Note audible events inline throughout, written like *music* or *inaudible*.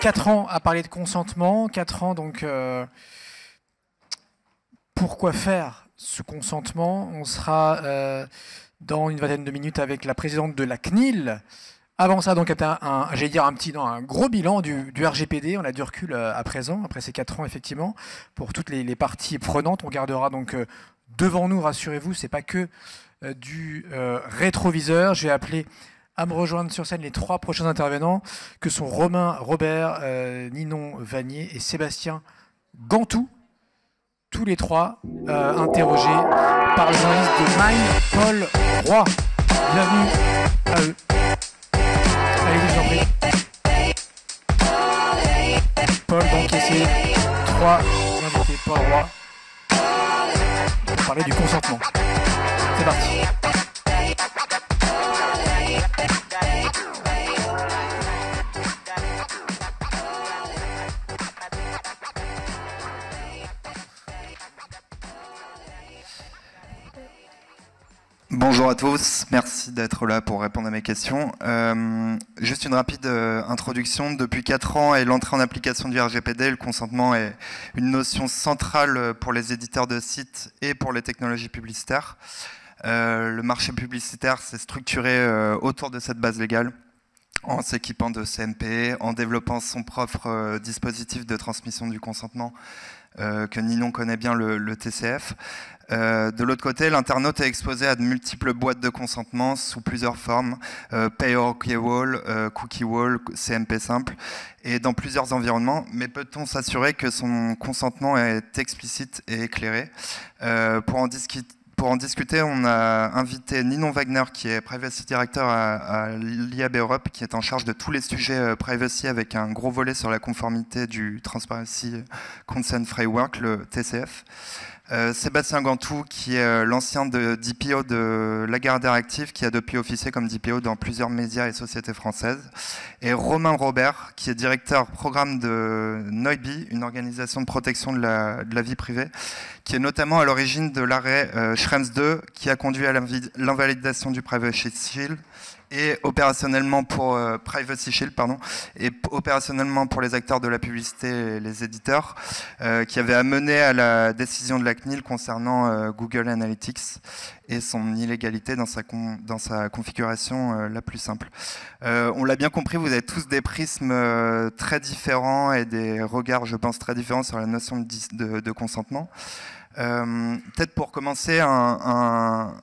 4 ans à parler de consentement, 4 ans donc euh, pourquoi faire ce consentement On sera euh, dans une vingtaine de minutes avec la présidente de la CNIL. Avant ça, donc, un, un dire un petit, un gros bilan du, RGPD. On a du recul euh, à présent, après ces 4 ans, effectivement, pour toutes les, parties prenantes. On gardera donc devant nous, rassurez-vous, c'est pas que du rétroviseur. Je vais appeler à me rejoindre sur scène les trois prochains intervenants, que sont Romain Robert, euh, Ninon Vanier et Sébastien Gantou, tous les trois euh, interrogés par le journaliste de Mind, Paul Roy. Bienvenue à eux. Allez, je Paul, donc, ici, trois invités, Paul Roy, pour parler du consentement. C'est parti. Bonjour à tous, merci d'être là pour répondre à mes questions. Euh, juste une rapide euh, introduction. Depuis 4 ans et l'entrée en application du RGPD, le consentement est une notion centrale pour les éditeurs de sites et pour les technologies publicitaires. Euh, le marché publicitaire s'est structuré autour de cette base légale en s'équipant de CMP, en développant son propre euh, dispositif de transmission du consentement euh, que Ninon connaît bien, le, TCF. Euh, de l'autre côté, l'internaute est exposé à de multiples boîtes de consentement sous plusieurs formes, euh, paywall, wall, cookie wall, CMP simple, et dans plusieurs environnements. Mais peut-on s'assurer que son consentement est explicite et éclairé Pour en discuter, pour en discuter, on a invité Ninon Wagner, qui est Privacy Director à, l'IAB Europe, qui est en charge de tous les sujets euh, privacy avec un gros volet sur la conformité du Transparency Consent Framework, le TCF. Euh, Sébastien Gantou, qui est euh, l'ancien de DPO de Lagardère Active, qui a depuis officié comme DPO dans plusieurs médias et sociétés françaises et Romain Robert, qui est directeur programme de NOIBI, une organisation de protection de la, vie privée, qui est notamment à l'origine de l'arrêt euh, Schrems 2, qui a conduit à l'invalidation du privé Shield et opérationnellement pour euh, Privacy pardon, et opérationnellement pour les acteurs de la publicité et les éditeurs, euh, qui avait amené à la décision de la CNIL concernant euh, Google Analytics et son illégalité dans sa, dans sa configuration la plus simple. on l'a bien compris, vous avez tous des prismes très différents et des regards, je pense, très différents sur la notion de consentement. Euh, peut-être pour commencer, un,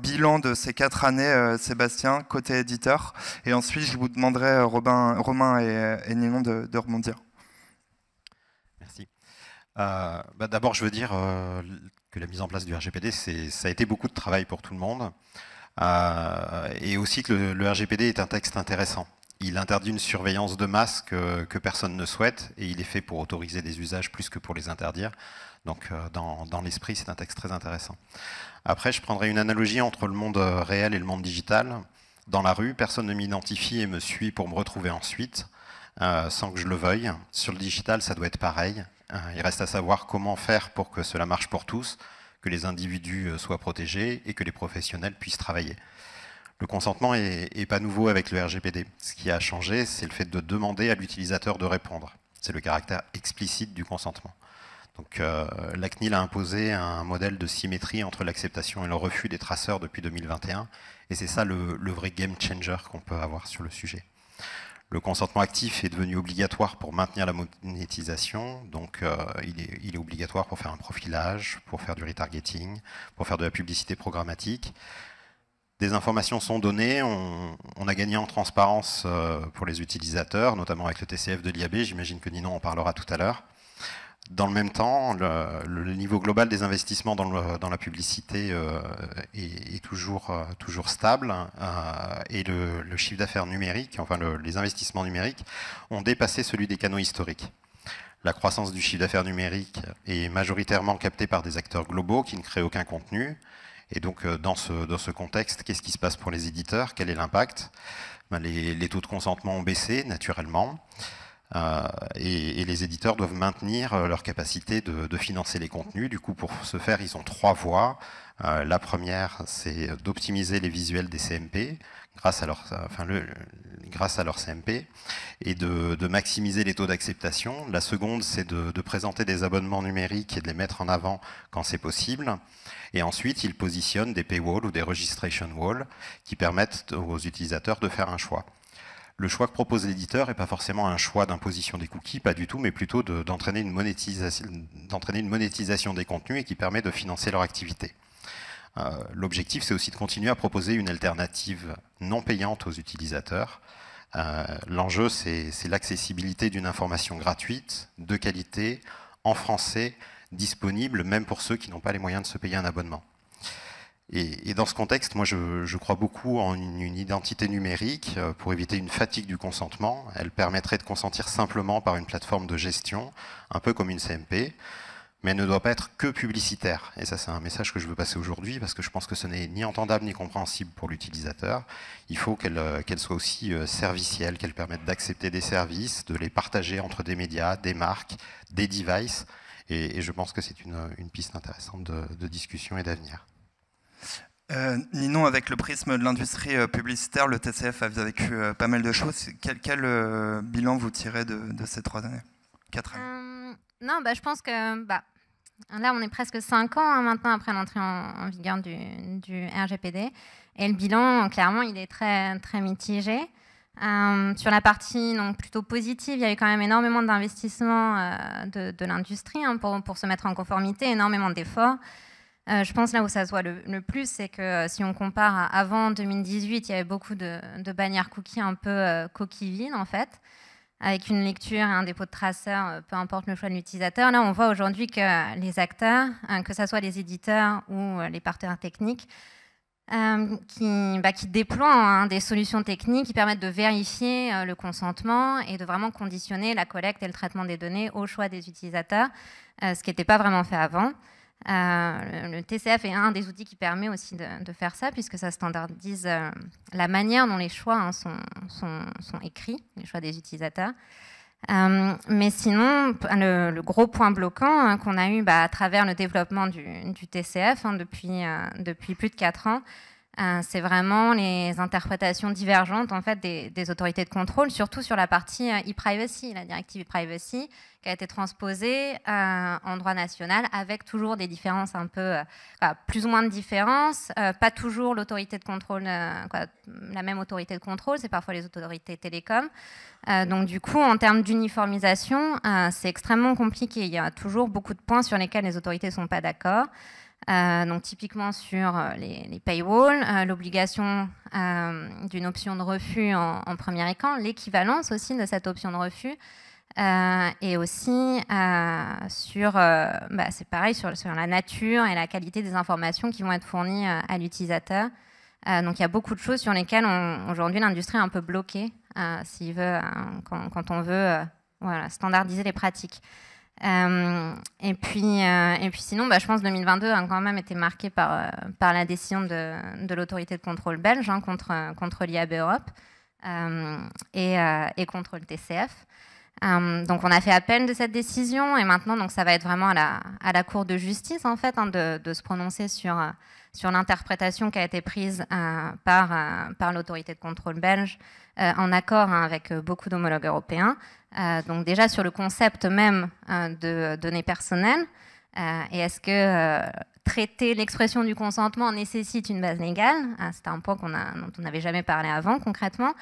bilan de ces quatre années, euh, Sébastien, côté éditeur. Et ensuite, je vous demanderai, euh, Robin, Romain et, et de, de, rebondir. Merci. Bah, d'abord, je veux dire que la mise en place du RGPD, ça a été beaucoup de travail pour tout le monde. et aussi que le, RGPD est un texte intéressant. Il interdit une surveillance de masse que, que, personne ne souhaite et il est fait pour autoriser des usages plus que pour les interdire. Donc euh, dans, l'esprit, c'est un texte très intéressant. Après, je prendrai une analogie entre le monde euh, réel et le monde digital. Dans la rue, personne ne m'identifie et me suit pour me retrouver ensuite, euh, sans que je le veuille. Sur le digital, ça doit être pareil. il reste à savoir comment faire pour que cela marche pour tous, que les individus soient protégés et que les professionnels puissent travailler. Le consentement n'est pas nouveau avec le RGPD. Ce qui a changé, c'est le fait de demander à l'utilisateur de répondre. C'est le caractère explicite du consentement. Donc, euh, la CNIL a imposé un modèle de symétrie entre l'acceptation et le refus des traceurs depuis 2021, et c'est ça le, vrai game changer qu'on peut avoir sur le sujet. Le consentement actif est devenu obligatoire pour maintenir la monétisation, donc euh, il, est, obligatoire pour faire un profilage, pour faire du retargeting, pour faire de la publicité programmatique, des informations sont données, on, on, a gagné en transparence euh, pour les utilisateurs, notamment avec le TCF de l'IAB, j'imagine que Ninon en parlera tout à l'heure. Dans le même temps, le, niveau global des investissements dans, la publicité euh, est, toujours, euh, stable euh, et le, chiffre d'affaires numérique, enfin les investissements numériques, ont dépassé celui des canaux historiques. La croissance du chiffre d'affaires numérique est majoritairement captée par des acteurs globaux qui ne créent aucun contenu. Et donc, dans ce, contexte, qu'est-ce qui se passe pour les éditeurs Quel est l'impact ben, les, taux de consentement ont baissé, naturellement. Euh, et, les éditeurs doivent maintenir euh, leur capacité de, financer les contenus. Du coup, pour ce faire, ils ont trois voies. Euh, la première, c'est d'optimiser les visuels des CMP grâce à leur, CMP et de, maximiser les taux d'acceptation. La seconde, c'est de, de, présenter des abonnements numériques et de les mettre en avant quand c'est possible. Et ensuite, ils positionnent des paywalls ou des registration walls qui permettent aux utilisateurs de faire un choix le choix que propose l'éditeur n'est pas forcément un choix d'imposition des cookies, pas du tout, mais plutôt d'entraîner une, monétisation, des contenus et qui permet de financer leur activité. Euh, l'objectif, c'est aussi de continuer à proposer une alternative non payante aux utilisateurs. Euh, l'enjeu, c'est l'accessibilité d'une information gratuite, de qualité, en français, disponible, même pour ceux qui n'ont pas les moyens de se payer un abonnement. Et, dans ce contexte, moi, je, crois beaucoup en une, identité numérique euh, pour éviter une fatigue du consentement. Elle permettrait de consentir simplement par une plateforme de gestion, un peu comme une CMP, mais elle ne doit pas être que publicitaire. Et ça, c'est un message que je veux passer aujourd'hui parce que je pense que ce n'est ni entendable ni compréhensible pour l'utilisateur. Il faut qu'elle euh, soit aussi euh, servicielle, qu'elle permette d'accepter des services, de les partager entre des médias, des marques, des devices. Et, je pense que c'est une, piste intéressante de discussion et d'avenir. Euh, Ninon, avec le prisme de l'industrie euh, publicitaire, le TCF a vécu euh, pas mal de choses. Quel, euh, bilan vous tirez de, ces trois années Quatre années Non, bah, je pense que bah, là, on est presque cinq ans hein, maintenant après l'entrée en, vigueur du, RGPD. Et le bilan, clairement, il est très, très mitigé. sur la partie donc, plutôt positive, il y a eu quand même énormément d'investissements de, l'industrie hein, pour se mettre en conformité, énormément d'efforts. Euh, je pense là où ça se voit le, plus, c'est que euh, si on compare avant 2018, il y avait beaucoup de, bannières cookies un peu euh, en fait, avec une lecture et un dépôt de traceur, euh, peu importe le choix de l'utilisateur. Là, on voit aujourd'hui que les acteurs, que ce soit les éditeurs ou les partenaires techniques, bah, qui, déploient hein, des solutions techniques qui permettent de vérifier le consentement et de vraiment conditionner la collecte et le traitement des données au choix des utilisateurs, ce qui n'était pas vraiment fait avant. Euh, le TCF est un des outils qui permet aussi de, faire ça, puisque ça standardise euh, la manière dont les choix hein, sont, écrits, les choix des utilisateurs. Euh, mais sinon, le, gros point bloquant hein, qu'on a eu bah, à travers le développement du, TCF hein, depuis, depuis plus de 4 ans, euh, c'est vraiment les interprétations divergentes en fait des, autorités de contrôle, surtout sur la partie euh, e-privacy, la directive e-privacy, qui a été transposée euh, en droit national avec toujours des différences un peu, plus ou moins de différences, pas toujours l'autorité de contrôle, la même autorité de contrôle, c'est parfois les autorités télécom. donc du coup, en termes d'uniformisation, c'est extrêmement compliqué. Il y a toujours beaucoup de points sur lesquels les autorités ne sont pas d'accord. Euh, donc typiquement sur euh, les, paywalls, euh, l'obligation d'une option de refus en, premier écran, l'équivalence aussi de cette option de refus, et aussi sur, bah, c'est pareil, sur, la nature et la qualité des informations qui vont être fournies à l'utilisateur. donc il y a beaucoup de choses sur lesquelles aujourd'hui l'industrie est un peu bloquée veut, quand, on veut standardiser les pratiques. Euh, et, puis, euh, et puis sinon, bah, je pense que 2022 a quand même été marqué par, euh, par la décision de, de l'autorité de contrôle belge hein, contre, contre l'IAB Europe et, et, contre le TCF. donc on a fait appel de cette décision et maintenant donc, ça va être vraiment à la, à la Cour de justice en fait, hein, de, de, se prononcer sur, sur l'interprétation qui a été prise par, par l'autorité de contrôle belge en accord hein, avec beaucoup d'homologues européens euh, donc déjà sur le concept même hein, de euh, données personnelles. Euh, et est-ce que traiter l'expression du consentement nécessite une base légale ah, C'est un point dont on n'avait jamais parlé avant concrètement.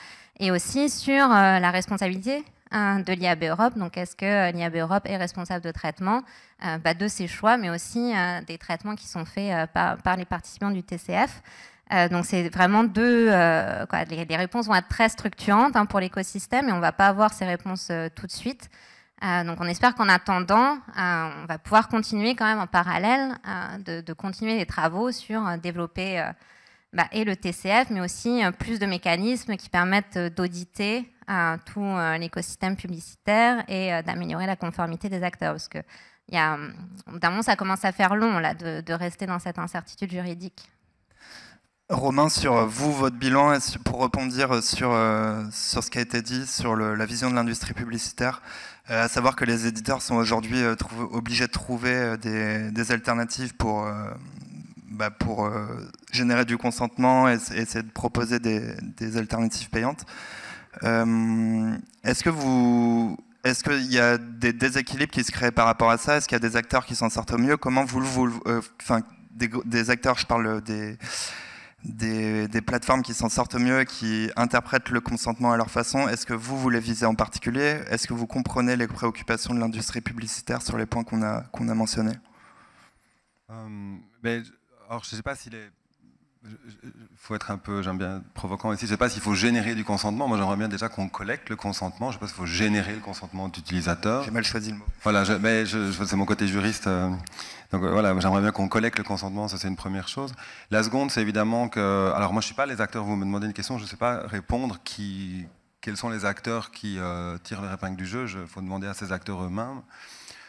Et aussi sur la responsabilité hein, de l'IAB Europe. Donc, est-ce que l'IAB Europe est responsable de traitement bah, de ses choix, mais aussi des traitements qui sont faits par, les participants du TCF euh, donc c'est vraiment deux, euh, les, réponses vont être très structurantes hein, pour l'écosystème et on ne va pas avoir ces réponses euh, tout de suite. donc on espère qu'en attendant, on va pouvoir continuer quand même en parallèle de, continuer les travaux sur développer bah, et le TCF, mais aussi plus de mécanismes qui permettent d'auditer tout l'écosystème publicitaire et d'améliorer la conformité des acteurs. Parce que, d'un ça commence à faire long là, de rester dans cette incertitude juridique. Romain, sur euh, vous, votre bilan, pour répondre euh, sur, euh, sur ce qui a été dit, sur la vision de l'industrie publicitaire, à savoir que les éditeurs sont aujourd'hui obligés de trouver des, alternatives pour, bah, pour générer du consentement et, essayer de proposer des, alternatives payantes. est-ce que vous, est-ce qu'il y a des déséquilibres qui se créent par rapport à ça Est-ce qu'il y a des acteurs qui s'en sortent au mieux Comment vous, le... enfin, des, acteurs, je parle des des, plateformes qui s'en sortent mieux, et qui interprètent le consentement à leur façon. Est-ce que vous, voulez viser en particulier Est-ce que vous comprenez les préoccupations de l'industrie publicitaire sur les points qu'on a, mentionnés euh, je ne sais pas si les il faut être un peu, j'aime bien, provoquant ici. Je ne sais pas s'il faut générer du consentement. Moi, j'aimerais bien déjà qu'on collecte le consentement. Je ne sais pas s'il faut générer le consentement d'utilisateur. J'ai mal choisi le mot. Voilà, mais c'est mon côté juriste. Euh. donc euh, voilà, j'aimerais bien qu'on collecte le consentement. Ça, c'est une première chose. La seconde, c'est évidemment que. Alors, moi, je ne suis pas les acteurs. Vous me demandez une question, je ne sais pas répondre qui, quels sont les acteurs qui euh, tirent leur épingle du jeu. Il faut demander à ces acteurs eux-mêmes.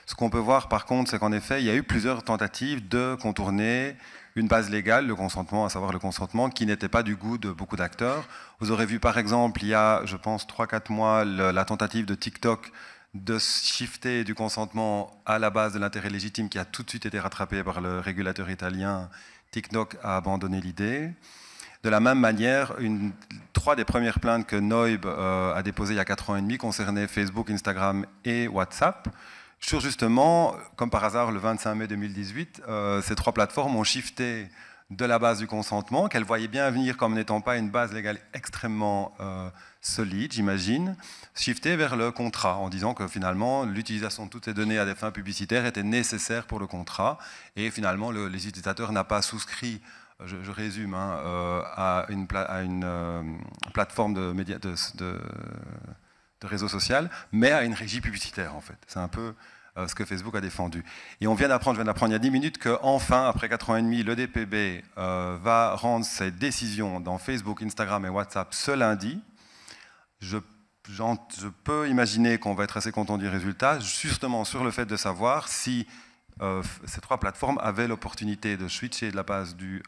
Ce qu'on peut voir, par contre, c'est qu'en effet, il y a eu plusieurs tentatives de contourner une base légale, le consentement, à savoir le consentement, qui n'était pas du goût de beaucoup d'acteurs. Vous aurez vu par exemple, il y a, je pense, 3-4 mois, la tentative de TikTok de shifter du consentement à la base de l'intérêt légitime qui a tout de suite été rattrapé par le régulateur italien. TikTok a abandonné l'idée. De la même manière, trois des premières plaintes que Noib euh, a déposées il y a 4 ans et demi concernaient Facebook, Instagram et WhatsApp sur justement, comme par hasard, le 25 mai 2018, euh, ces trois plateformes ont shifté de la base du consentement, qu'elles voyaient bien venir comme n'étant pas une base légale extrêmement euh, solide, j'imagine, shifté vers le contrat, en disant que finalement l'utilisation de toutes ces données à des fins publicitaires était nécessaire pour le contrat, et finalement le, législateur n'a pas souscrit je, résume, hein, euh, à une, à une plateforme de, de, de réseau social, mais à une régie publicitaire, en fait. C'est un peu euh, ce que Facebook a défendu. Et on vient d'apprendre, je viens d'apprendre il y a 10 minutes, qu'enfin, après 4 ans et demi, le DPB euh, va rendre ses décisions dans Facebook, Instagram et WhatsApp ce lundi. Je, je peux imaginer qu'on va être assez content du résultat, justement sur le fait de savoir si euh, ces trois plateformes avaient l'opportunité de switcher de la base du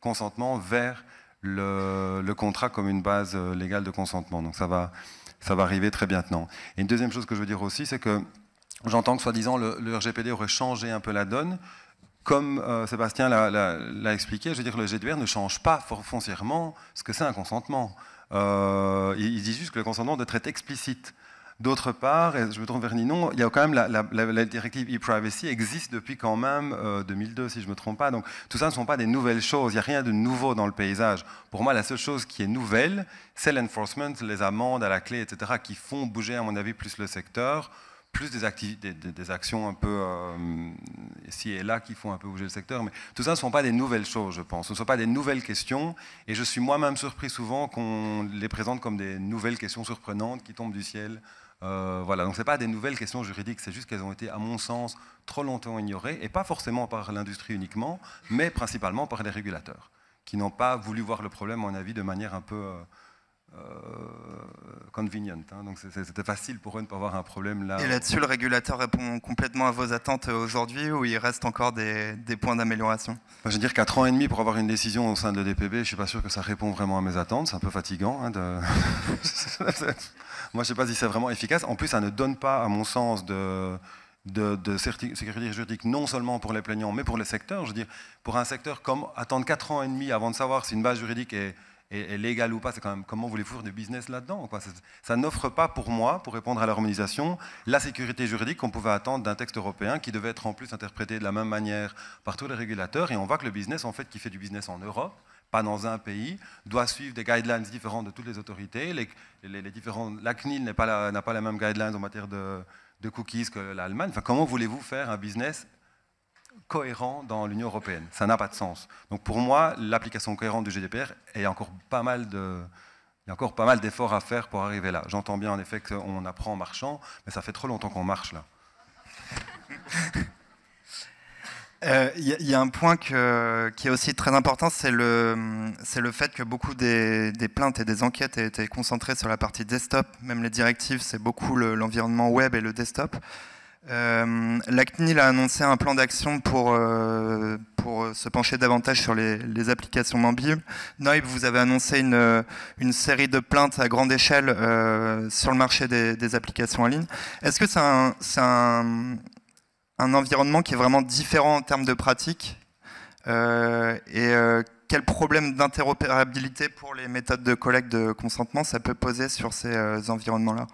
consentement vers le, le, contrat comme une base légale de consentement. Donc ça va, ça va arriver très bientôt. Et une deuxième chose que je veux dire aussi, c'est que j'entends que soi-disant le, RGPD aurait changé un peu la donne. Comme euh, Sébastien l'a expliqué, je veux dire, le GDPR ne change pas foncièrement ce que c'est un consentement. Euh, il, il dit juste que le consentement doit être explicite. D'autre part, et je me trompe vers Ninon, il y a quand même la, directive e-privacy existe depuis quand même 2002, euh, si je ne me trompe pas. Donc tout ça ne sont pas des nouvelles choses, il n'y a rien de nouveau dans le paysage. Pour moi, la seule chose qui est nouvelle, c'est l'enforcement, les amendes à la clé, etc., qui font bouger, à mon avis, plus le secteur, plus des, actions un peu euh, ici et là qui font un peu bouger le secteur. Mais tout ça ne sont pas des nouvelles choses, je pense. Ce ne sont pas des nouvelles questions. Et je suis moi-même surpris souvent qu'on les présente comme des nouvelles questions surprenantes qui tombent du ciel. Euh, voilà, donc ce pas des nouvelles questions juridiques, c'est juste qu'elles ont été, à mon sens, trop longtemps ignorées, et pas forcément par l'industrie uniquement, mais principalement par les régulateurs, qui n'ont pas voulu voir le problème, à mon avis, de manière un peu euh, euh hein. Donc c'était facile pour eux de ne pas avoir un problème là. Et là-dessus, le régulateur répond complètement à vos attentes aujourd'hui, ou il reste encore des, points d'amélioration Je veux dire, 4 ans et demi pour avoir une décision au sein de l'EDPB, je suis pas sûr que ça répond vraiment à mes attentes, c'est un peu fatigant. Hein, de... *laughs* *laughs* Moi, je ne sais pas si c'est vraiment efficace. En plus, ça ne donne pas, à mon sens, de, sécurité juridique, non seulement pour les plaignants, mais pour les secteurs. Je veux dire, pour un secteur, comme attendre 4 ans et demi avant de savoir si une base juridique est, légale ou pas, c'est quand même comment vous voulez fournir du business là-dedans Ça n'offre pas pour moi, pour répondre à l'harmonisation, la sécurité juridique qu'on pouvait attendre d'un texte européen qui devait être en plus interprété de la même manière par tous les régulateurs. Et on voit que le business, en fait, qui fait du business en Europe, pas dans un pays, doit suivre des guidelines différentes de toutes les autorités. Les, les, différents, la CNIL n'a pas, la, pas les mêmes guidelines en matière de, cookies que l'Allemagne. Enfin, comment voulez-vous faire un business cohérent dans l'Union européenne Ça n'a pas de sens. Donc pour moi, l'application cohérente du GDPR est encore pas mal de, il y a encore pas mal d'efforts à faire pour arriver là. J'entends bien en effet qu'on apprend en marchant, mais ça fait trop longtemps qu'on marche là. Il euh, y, a un point qui est aussi très important, c'est le, le, fait que beaucoup des, plaintes et des enquêtes étaient concentrées sur la partie desktop. Même les directives, c'est beaucoup l'environnement web et le desktop. Euh, la a annoncé un plan d'action pour, euh, pour se pencher davantage sur les, applications mobiles. Noib, vous avez annoncé une, série de plaintes à grande échelle euh, sur le marché des, applications en ligne. Est-ce que c'est un, un environnement qui est vraiment différent en termes de pratique euh, et euh, quel problème d'interopérabilité pour les méthodes de collecte de consentement ça peut poser sur ces euh, environnements-là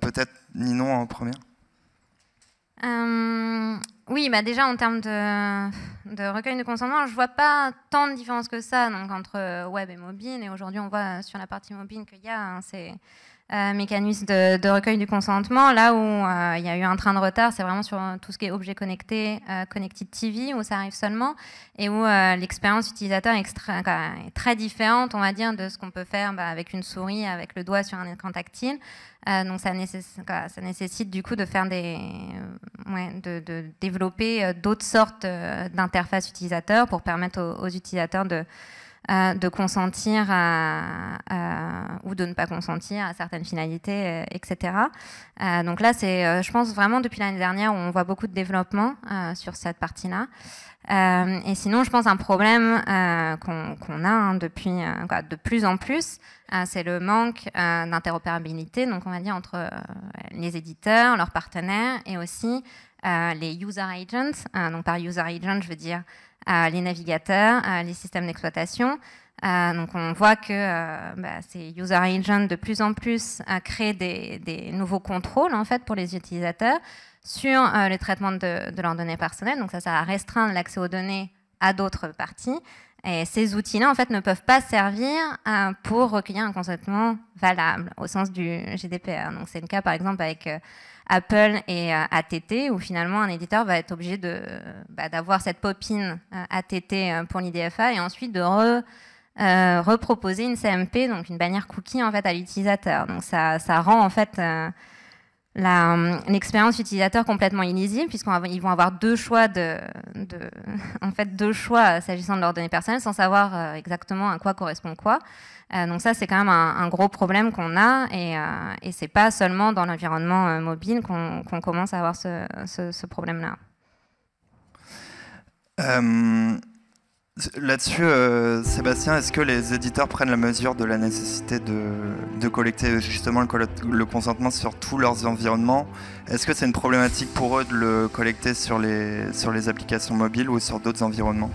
Peut-être Ninon en première oui, mais bah, déjà en termes de, recueil de consentement, je vois pas tant de différence que ça donc, entre web et mobile. Et aujourd'hui, on voit sur la partie mobile qu'il y a hein, euh, mécanisme de, recueil du consentement. Là où euh, il y a eu un train de retard, c'est vraiment sur tout ce qui est objet connecté, euh, Connected TV, où ça arrive seulement, et où l'expérience utilisateur est, très différente, on va dire, de ce qu'on peut faire bah, avec une souris, avec le doigt sur un écran tactile. donc ça nécessite, ça nécessite, du coup de faire des, de, développer d'autres sortes d'interfaces utilisateurs pour permettre aux utilisateurs de de consentir ou de ne pas consentir à certaines finalités, euh, etc. Euh, donc là, c'est, euh, je pense vraiment depuis l'année dernière, on voit beaucoup de développement sur cette partie-là. et sinon, je pense un problème qu'on, a hein, depuis de plus en plus, c'est le manque d'interopérabilité, donc on va dire entre les éditeurs, leurs partenaires et aussi les user agents. donc par user agent, je veux dire les navigateurs, les systèmes d'exploitation. Euh, donc on voit que euh, bah, ces user agents de plus en plus euh, créent des, des, nouveaux contrôles en fait pour les utilisateurs sur le traitement de, leurs données personnelles. Donc ça, ça à restreindre l'accès aux données à d'autres parties. Et ces outils-là, en fait, ne peuvent pas servir pour recueillir un consentement valable au sens du GDPR. Donc, c'est le cas, par exemple, avec Apple et euh, ATT, où finalement un éditeur va être obligé bah, d'avoir cette popine euh, ATT euh, pour l'IDFA et ensuite de re, reproposer une CMP, donc une bannière cookie en fait à l'utilisateur. Donc ça, ça, rend en fait l'expérience euh, utilisateur complètement illisible, puisqu'ils vont avoir deux choix de, *laughs* en fait, deux choix euh, s'agissant de leurs données personnelles sans savoir euh, exactement à quoi correspond quoi. donc ça, c'est quand même un, gros problème qu'on a, et, et c'est pas seulement dans l'environnement mobile qu'on commence à avoir ce, problème-là. Euh, Là-dessus, euh, Sébastien, est-ce que les éditeurs prennent la mesure de la nécessité de, collecter justement le, consentement sur tous leurs environnements Est-ce que c'est une problématique pour eux de le collecter sur les, applications mobiles ou sur d'autres environnements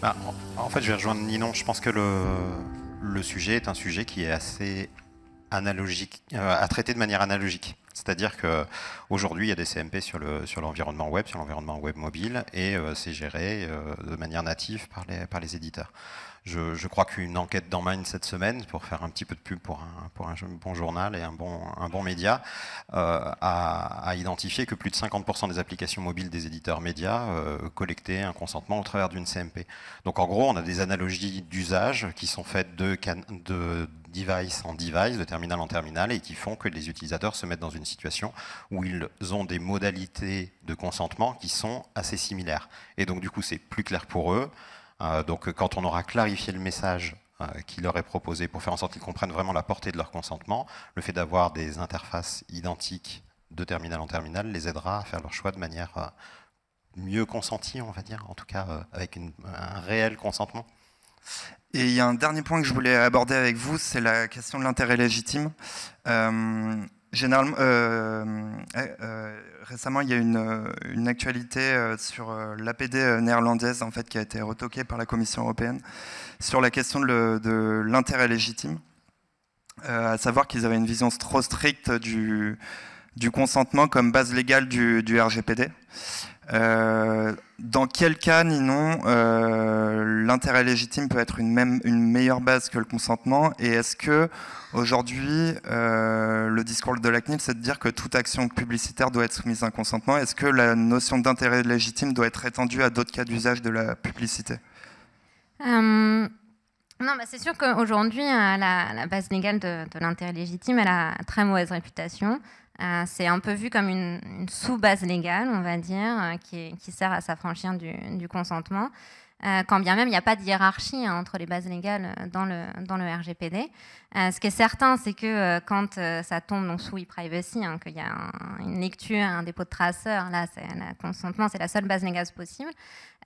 bah, En fait, je vais rejoindre Ninon. Je pense que le, sujet est un sujet qui est assez analogique, euh, à traiter de manière analogique. C'est-à-dire qu'aujourd'hui, il y a des CMP sur l'environnement web, sur l'environnement web mobile, et euh, c'est géré euh, de manière native par les éditeurs. Je, crois qu'une enquête dans cette semaine, pour faire un petit peu de pub pour un, bon journal et un bon, média, euh, a, identifié que plus de 50% des applications mobiles des éditeurs médias euh, collectaient un consentement au travers d'une CMP. Donc en gros, on a des analogies d'usage qui sont faites de device en device, de terminal en terminal, et qui font que les utilisateurs se mettent dans une situation où ils ont des modalités de consentement qui sont assez similaires. Et donc du coup, c'est plus clair pour eux. Euh, donc quand on aura clarifié le message euh, qui leur est proposé pour faire en sorte qu'ils comprennent vraiment la portée de leur consentement, le fait d'avoir des interfaces identiques de terminal en terminal les aidera à faire leur choix de manière euh, mieux consentie, on va dire, en tout cas avec un réel consentement. Et il y a un dernier point que je voulais aborder avec vous, c'est la question de l'intérêt légitime. Généralement, euh, euh, récemment, il y a une, euh, une actualité sur l'APD néerlandaise en fait, qui a été retoquée par la Commission européenne sur la question de l'intérêt légitime, à savoir qu'ils avaient une vision trop stricte du, consentement comme base légale du RGPD. Euh, dans quel cas, Ninon, euh, l'intérêt légitime peut être une, même, une meilleure base que le consentement Et est-ce que aujourd'hui, euh, le discours de la CNIL, c'est de dire que toute action publicitaire doit être soumise à un consentement Est-ce que la notion d'intérêt légitime doit être étendue à d'autres cas d'usage de la publicité non, bah, c'est sûr qu'aujourd'hui, la, base légale de, de l'intérêt légitime, elle a très mauvaise réputation. Euh, c'est un peu vu comme une, sous-base légale, on va dire, euh, qui, sert à s'affranchir du, consentement. Euh, quand bien même il n'y a pas de hiérarchie hein, entre les bases légales euh, dans le, dans le RGPD. Euh, ce qui est certain, c'est que quand ça tombe sous e-privacy, hein, qu'il y a une lecture, un dépôt de traceur, là, c'est le consentement, c'est la seule base légale possible.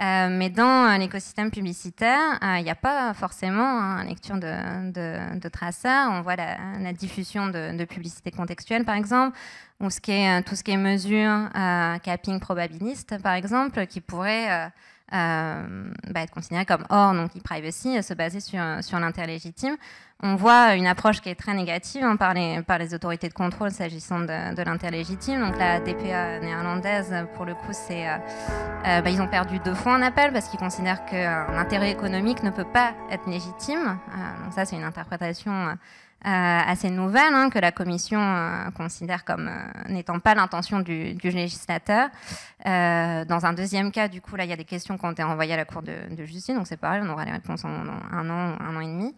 mais dans l'écosystème publicitaire, il n'y a pas forcément hein, une lecture de, traceurs. traceur. On voit la, diffusion de, de publicité contextuelle, par exemple ou ce qui est, tout ce qui est mesure capping probabiliste, par exemple, qui pourrait euh, bah, être considéré comme hors donc e-privacy, euh, se baser sur, euh, sur l'intérêt légitime. On voit une approche qui est très négative hein, par, les, par les autorités de contrôle s'agissant de, de l'intérêt légitime. Donc la DPA néerlandaise, pour le coup, c'est, bah, ils ont perdu deux fois en appel parce qu'ils considèrent qu'un intérêt économique ne peut pas être légitime. donc ça, c'est une interprétation assez euh, nouvelle, hein, que la Commission euh, considère comme euh, n'étant pas l'intention du, législateur. dans un deuxième cas, du coup, là, il y a des questions qui ont été envoyées à la Cour de, justice, donc c'est pareil, on aura les réponses en, un an un an et demi.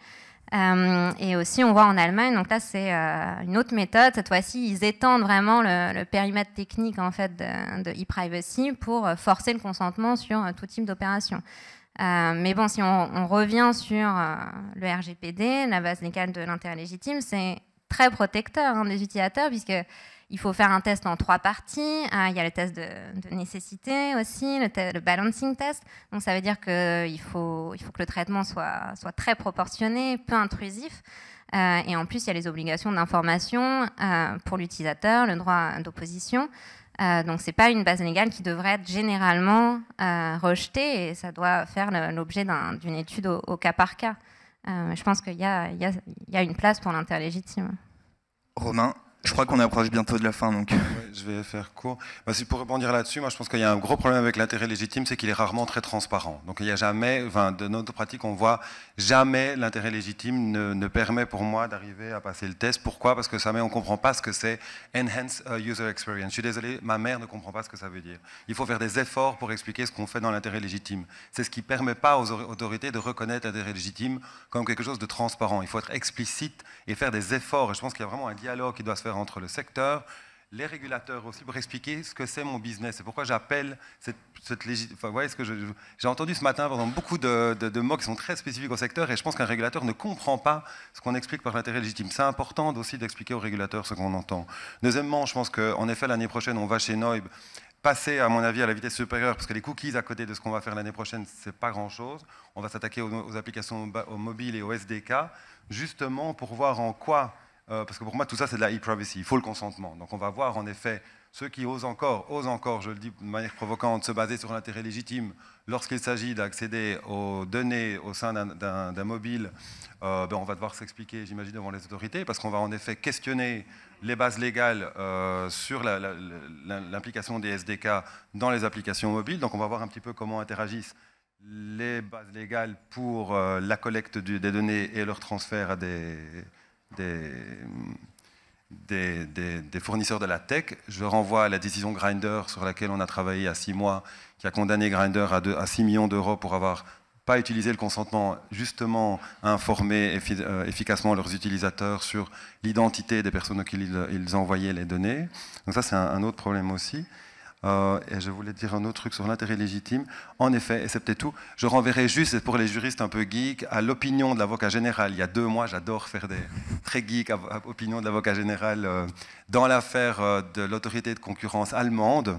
et aussi, on voit en Allemagne, donc là, c'est une autre méthode. Cette fois-ci, ils étendent vraiment le, périmètre technique en fait de, e-privacy pour forcer le consentement sur tout type d'opération. Euh, mais bon, si on, revient sur euh, le RGPD, la base légale de l'intérêt légitime, c'est très protecteur hein, des utilisateurs, puisqu'il faut faire un test en trois parties. Euh, il y a le test de, nécessité aussi, le, balancing test. Donc ça veut dire qu'il faut, que le traitement soit, très proportionné, peu intrusif. et en plus, il y a les obligations d'information pour l'utilisateur, le droit d'opposition. Euh, donc ce n'est pas une base légale qui devrait être généralement euh, rejetée et ça doit faire l'objet d'une étude au, cas par cas. Euh, je pense qu'il y, a une place pour l'interlégitime. Romain je crois qu'on approche bientôt de la fin, donc. je vais faire court. Bah, pour répondre là-dessus, moi, je pense qu'il y a un gros problème avec l'intérêt légitime, c'est qu'il est rarement très transparent. Donc, il n'y a jamais, enfin, de notre pratique, on voit jamais l'intérêt légitime ne, permet pour moi d'arriver à passer le test. Pourquoi Parce que ça met, on comprend pas ce que c'est enhance user experience. Je suis désolé, ma mère ne comprend pas ce que ça veut dire. Il faut faire des efforts pour expliquer ce qu'on fait dans l'intérêt légitime. C'est ce qui permet pas aux autorités de reconnaître l'intérêt légitime comme quelque chose de transparent. Il faut être explicite et faire des efforts. Et je pense qu'il y a vraiment un dialogue qui doit se faire entre le secteur, les régulateurs aussi, pour expliquer ce que c'est mon business. et pourquoi j'appelle cette, cette légitimité. ce que j'ai entendu ce matin, pendant beaucoup de, mots qui sont très spécifiques au secteur, et je pense qu'un régulateur ne comprend pas ce qu'on explique par l'intérêt légitime. C'est important aussi d'expliquer aux régulateurs ce qu'on entend. Deuxièmement, je pense qu'en effet, l'année prochaine, on va chez Noib passer, à mon avis, à la vitesse supérieure, parce que les cookies à côté de ce qu'on va faire l'année prochaine, c'est pas grand-chose. On va s'attaquer aux, applications mobiles et au SDK, justement pour voir en quoi euh, parce que pour moi, tout ça, c'est de la e-privacy. Il faut le consentement. Donc, on va voir, en effet, ceux qui osent encore, osent encore, je le dis de manière provocante, se baser sur l'intérêt légitime lorsqu'il s'agit d'accéder aux données au sein d'un mobile, euh, ben, on va devoir s'expliquer, j'imagine, devant les autorités, parce qu'on va en effet questionner les bases légales euh, sur l'implication des SDK dans les applications mobiles. Donc, on va voir un petit peu comment interagissent les bases légales pour la collecte des données et leur transfert à des des, fournisseurs de la tech. Je renvoie à la décision Grinder sur laquelle on a travaillé à six mois, qui a condamné Grinder à, à, 6 millions d'euros pour avoir pas utilisé le consentement, justement informé informer euh, efficacement leurs utilisateurs sur l'identité des personnes auxquelles ils, envoyaient les données. Donc ça, c'est un, autre problème aussi. Euh, et je voulais dire un autre truc sur l'intérêt légitime. En effet, et c'est peut-être tout, je renverrai juste, pour les juristes un peu geeks, à l'opinion de l'avocat général. Il y a deux mois, j'adore faire des très geeks opinions de l'avocat général euh, dans l'affaire euh, de l'autorité de concurrence allemande.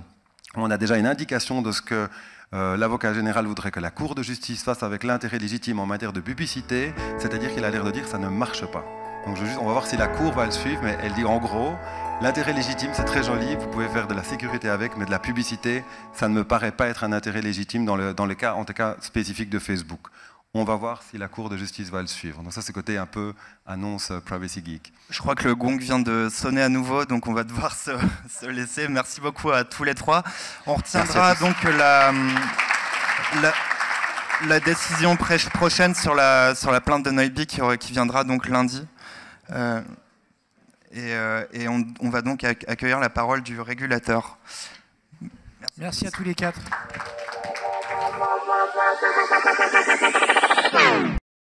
On a déjà une indication de ce que l'avocat général voudrait que la Cour de justice fasse avec l'intérêt légitime en matière de publicité, c'est-à-dire qu'il a l'air de dire que ça ne marche pas. Donc on va voir si la cour va le suivre, mais elle dit en gros, l'intérêt légitime, c'est très joli, vous pouvez faire de la sécurité avec, mais de la publicité, ça ne me paraît pas être un intérêt légitime dans le, cas, en tout cas spécifique de Facebook. On va voir si la Cour de justice va le suivre. Donc ça, c'est côté un peu annonce euh, Privacy Geek. Je crois que le gong vient de sonner à nouveau, donc on va devoir se, *laughs* laisser. Merci beaucoup à tous les trois. On retiendra donc la, décision prochaine sur la, plainte de Noibi qui viendra donc lundi. Euh, et, euh, on, va donc accueillir la parole du régulateur. Merci à tous les quatre.